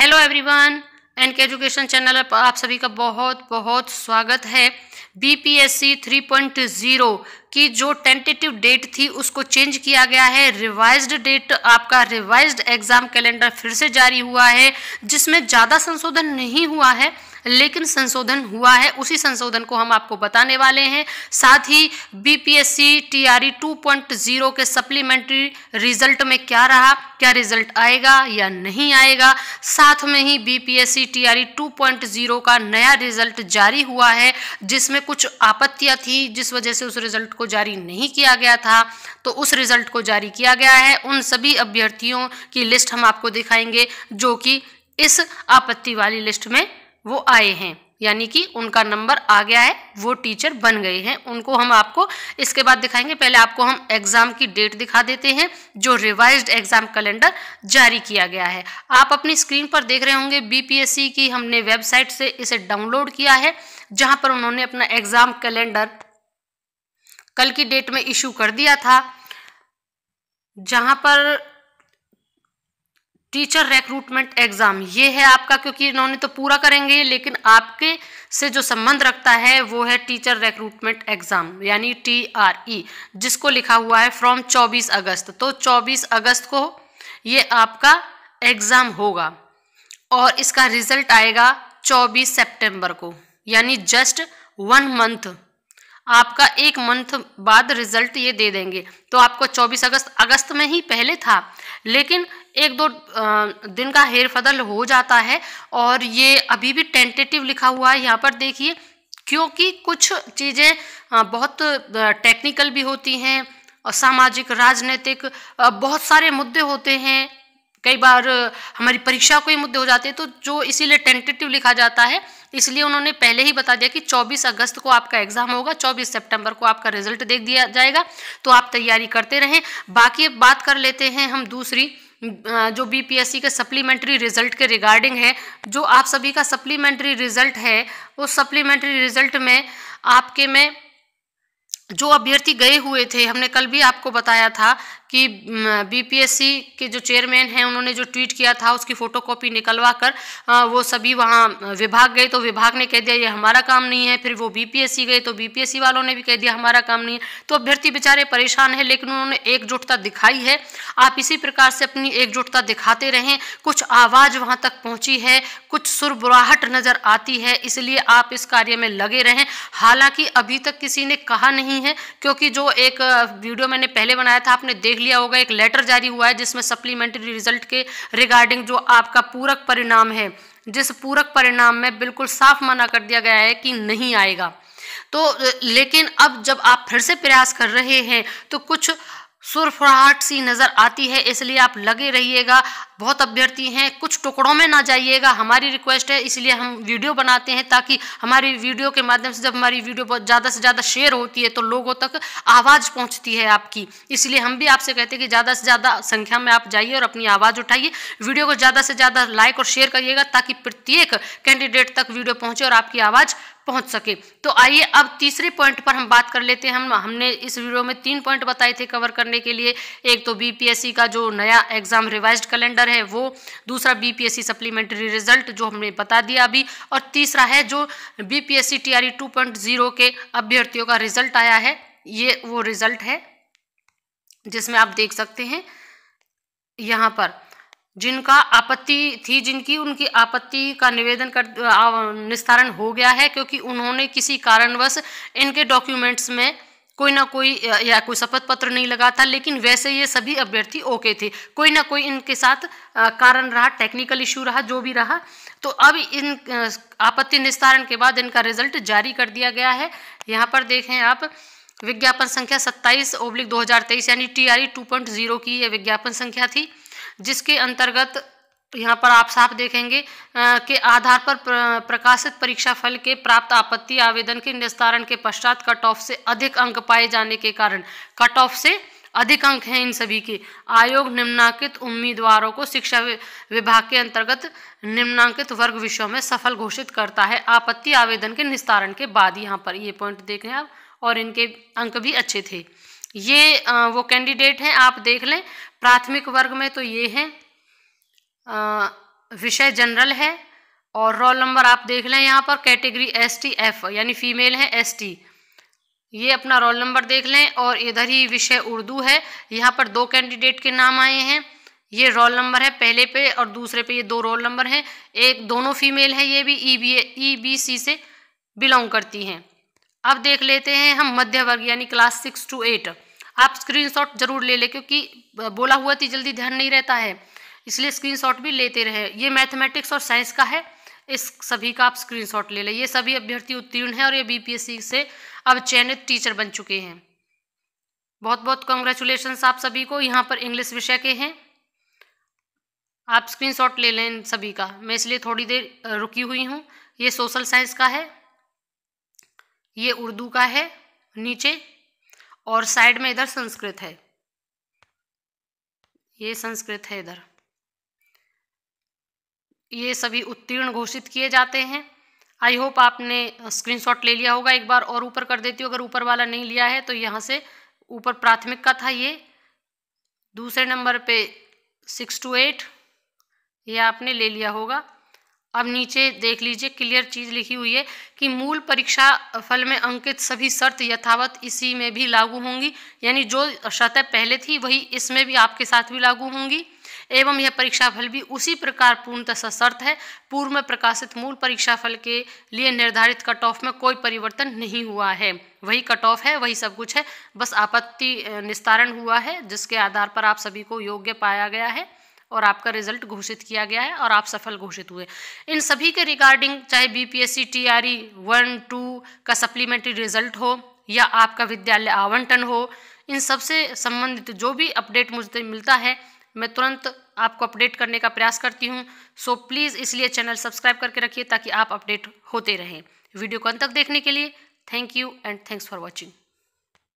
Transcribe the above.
hello everyone N K education channel पर आप सभी का बहुत बहुत स्वागत है बीपीएससी 3.0 की जो टेंटेटिव डेट थी उसको चेंज किया गया है रिवाइज्ड डेट आपका रिवाइज्ड एग्जाम कैलेंडर फिर से जारी हुआ है जिसमें ज़्यादा संशोधन नहीं हुआ है लेकिन संशोधन हुआ है उसी संशोधन को हम आपको बताने वाले हैं साथ ही बीपीएससी टीआरई 2.0 के सप्लीमेंट्री रिजल्ट में क्या रहा क्या रिजल्ट आएगा या नहीं आएगा साथ में ही बीपीएससी टीआरई 2.0 का नया रिजल्ट जारी हुआ है जिसमें कुछ आपत्तियां थी जिस वजह से उस रिजल्ट को जारी नहीं किया गया था तो उस रिजल्ट को जारी किया गया है उन सभी अभ्यर्थियों की लिस्ट हम आपको दिखाएंगे जो कि इस आपत्ति वाली लिस्ट में वो आए हैं यानी कि उनका नंबर आ गया है वो टीचर बन गए हैं उनको हम आपको इसके बाद दिखाएंगे पहले आपको हम एग्ज़ाम की डेट दिखा देते हैं जो रिवाइज्ड एग्ज़ाम कैलेंडर जारी किया गया है आप अपनी स्क्रीन पर देख रहे होंगे बीपीएससी की हमने वेबसाइट से इसे डाउनलोड किया है जहां पर उन्होंने अपना एग्ज़ाम कैलेंडर कल की डेट में इशू कर दिया था जहां पर टीचर रिक्रूटमेंट एग्ज़ाम ये है आपका क्योंकि इन्होंने तो पूरा करेंगे लेकिन आपके से जो संबंध रखता है वो है टीचर रिक्रूटमेंट एग्ज़ाम यानी टी आर ई जिसको लिखा हुआ है फ्रॉम 24 अगस्त तो 24 अगस्त को ये आपका एग्ज़ाम होगा और इसका रिजल्ट आएगा 24 सितंबर को यानी जस्ट वन मंथ आपका एक मंथ बाद रिजल्ट ये दे देंगे तो आपको 24 अगस्त अगस्त में ही पहले था लेकिन एक दो दिन का हेर फदल हो जाता है और ये अभी भी टेंटेटिव लिखा हुआ है यहाँ पर देखिए क्योंकि कुछ चीज़ें बहुत टेक्निकल भी होती हैं सामाजिक राजनीतिक बहुत सारे मुद्दे होते हैं कई बार हमारी परीक्षा को ही मुद्दे हो जाते हैं तो जो इसीलिए टेंटेटिव लिखा जाता है इसलिए उन्होंने पहले ही बता दिया कि 24 अगस्त को आपका एग्जाम होगा 24 सितंबर को आपका रिजल्ट देख दिया जाएगा तो आप तैयारी करते रहें बाकी अब बात कर लेते हैं हम दूसरी जो बीपीएससी के सप्लीमेंट्री रिजल्ट के रिगार्डिंग है जो आप सभी का सप्लीमेंट्री रिजल्ट है उस सप्लीमेंट्री रिजल्ट में आपके में जो अभ्यर्थी गए हुए थे हमने कल भी आपको बताया था कि बीपीएससी के जो चेयरमैन हैं उन्होंने जो ट्वीट किया था उसकी फोटोकॉपी निकलवा कर वो सभी वहाँ विभाग गए तो विभाग ने कह दिया ये हमारा काम नहीं है फिर वो बीपीएससी गए तो बीपीएससी वालों ने भी कह दिया हमारा काम नहीं है तो अभ्यर्थी बेचारे परेशान है लेकिन उन्होंने एकजुटता दिखाई है आप इसी प्रकार से अपनी एकजुटता दिखाते रहें कुछ आवाज़ वहाँ तक पहुँची है कुछ सुरबुराहट नज़र आती है इसलिए आप इस कार्य में लगे रहें हालांकि अभी तक किसी ने कहा नहीं है क्योंकि जो एक वीडियो मैंने पहले बनाया था आपने देख लिया होगा एक लेटर जारी हुआ है जिसमें सप्लीमेंट्री रिजल्ट के रिगार्डिंग जो आपका पूरक परिणाम है जिस पूरक परिणाम में बिल्कुल साफ मना कर दिया गया है कि नहीं आएगा तो लेकिन अब जब आप फिर से प्रयास कर रहे हैं तो कुछ सुरफराहट सी नज़र आती है इसलिए आप लगे रहिएगा बहुत अभ्यर्थी हैं कुछ टुकड़ों में ना जाइएगा हमारी रिक्वेस्ट है इसलिए हम वीडियो बनाते हैं ताकि हमारी वीडियो के माध्यम से जब हमारी वीडियो बहुत ज़्यादा से ज़्यादा शेयर होती है तो लोगों तक आवाज़ पहुँचती है आपकी इसलिए हम भी आपसे कहते हैं कि ज़्यादा से ज़्यादा संख्या में आप जाइए और अपनी आवाज़ उठाइए वीडियो को ज़्यादा से ज़्यादा लाइक और शेयर करिएगा ताकि प्रत्येक कैंडिडेट तक वीडियो पहुँचे और आपकी आवाज़ पहुंच सके तो आइए अब तीसरे पॉइंट पर हम बात कर लेते हैं हम हमने इस वीडियो में तीन पॉइंट बताए थे कवर करने के लिए एक तो बीपीएससी का जो नया एग्जाम रिवाइज्ड कैलेंडर है वो दूसरा बीपीएससी सप्लीमेंट्री रिजल्ट जो हमने बता दिया अभी और तीसरा है जो बीपीएससी टीआरई 2.0 के अभ्यर्थियों का रिजल्ट आया है ये वो रिजल्ट है जिसमें आप देख सकते हैं यहाँ पर जिनका आपत्ति थी जिनकी उनकी आपत्ति का निवेदन कर निस्तारण हो गया है क्योंकि उन्होंने किसी कारणवश इनके डॉक्यूमेंट्स में कोई ना कोई या कोई शपथ पत्र नहीं लगा था लेकिन वैसे ये सभी अभ्यर्थी ओके थे कोई ना कोई इनके साथ कारण रहा टेक्निकल इशू रहा जो भी रहा तो अब इन आपत्ति निस्तारण के बाद इनका रिजल्ट जारी कर दिया गया है यहाँ पर देखें आप विज्ञापन संख्या 27 ओब्लिक 2023 यानी टी आर की ये विज्ञापन संख्या थी जिसके अंतर्गत यहाँ पर आप साफ देखेंगे के आधार पर प्रकाशित परीक्षा फल के प्राप्त आपत्ति आवेदन के निस्तारण के पश्चात कट ऑफ से अधिक अंक पाए जाने के कारण कट ऑफ से अधिक अंक हैं इन सभी के आयोग निम्नांकित उम्मीदवारों को शिक्षा विभाग के अंतर्गत निम्नांकित वर्ग विषयों में सफल घोषित करता है आपत्ति आवेदन के निस्तारण के बाद यहाँ पर ये पॉइंट देख रहे हैं आप और इनके अंक भी अच्छे थे ये वो कैंडिडेट हैं आप देख लें प्राथमिक वर्ग में तो ये हैं विषय जनरल है और रोल नंबर आप देख लें यहाँ पर कैटेगरी एस टी एफ यानी फीमेल है एस टी ये अपना रोल नंबर देख लें और इधर ही विषय उर्दू है यहाँ पर दो कैंडिडेट के नाम आए हैं ये रोल नंबर है पहले पे और दूसरे पे ये दो रोल नंबर हैं एक दोनों फीमेल है ये भी E B E B C से बिलोंग करती हैं अब देख लेते हैं हम मध्य वर्ग यानी क्लास सिक्स टू एट आप स्क्रीनशॉट जरूर ले लें क्योंकि बोला हुआ थी जल्दी ध्यान नहीं रहता है इसलिए स्क्रीनशॉट भी लेते रहे ये मैथमेटिक्स और साइंस का है इस सभी का आप स्क्रीनशॉट ले लें ये सभी अभ्यर्थी उत्तीर्ण हैं और ये बीपीएससी से अब चयनित टीचर बन चुके हैं बहुत बहुत कॉन्ग्रेचुलेशन आप सभी को यहाँ पर इंग्लिश विषय के हैं आप स्क्रीनशॉट ले लें इन सभी का मैं इसलिए थोड़ी देर रुकी हुई हूँ ये सोशल साइंस का है ये उर्दू का है नीचे और साइड में इधर संस्कृत है ये संस्कृत है इधर ये सभी उत्तीर्ण घोषित किए जाते हैं आई होप आपने स्क्रीनशॉट ले लिया होगा एक बार और ऊपर कर देती हूँ अगर ऊपर वाला नहीं लिया है तो यहाँ से ऊपर प्राथमिक का था ये दूसरे नंबर पे सिक्स टू एट ये आपने ले लिया होगा अब नीचे देख लीजिए क्लियर चीज़ लिखी हुई है कि मूल परीक्षा फल में अंकित सभी शर्त यथावत इसी में भी लागू होंगी यानी जो शर्तें पहले थी वही इसमें भी आपके साथ भी लागू होंगी एवं यह परीक्षाफल भी उसी प्रकार पूर्णतः सशर्त है पूर्व में प्रकाशित मूल परीक्षाफल के लिए निर्धारित कट ऑफ में कोई परिवर्तन नहीं हुआ है वही कट ऑफ है वही सब कुछ है बस आपत्ति निस्तारण हुआ है जिसके आधार पर आप सभी को योग्य पाया गया है और आपका रिजल्ट घोषित किया गया है और आप सफल घोषित हुए इन सभी के रिगार्डिंग चाहे B P S C T R E one two का सप्लीमेंट्री रिजल्ट हो या आपका विद्यालय आवंटन हो इन सबसे संबंधित जो भी अपडेट मुझे मिलता है मैं तुरंत आपको अपडेट करने का प्रयास करती हूँ सो प्लीज़ इसलिए चैनल सब्सक्राइब करके रखिए ताकि आप अपडेट होते रहें वीडियो को अंत तक देखने के लिए thank you and thanks for watching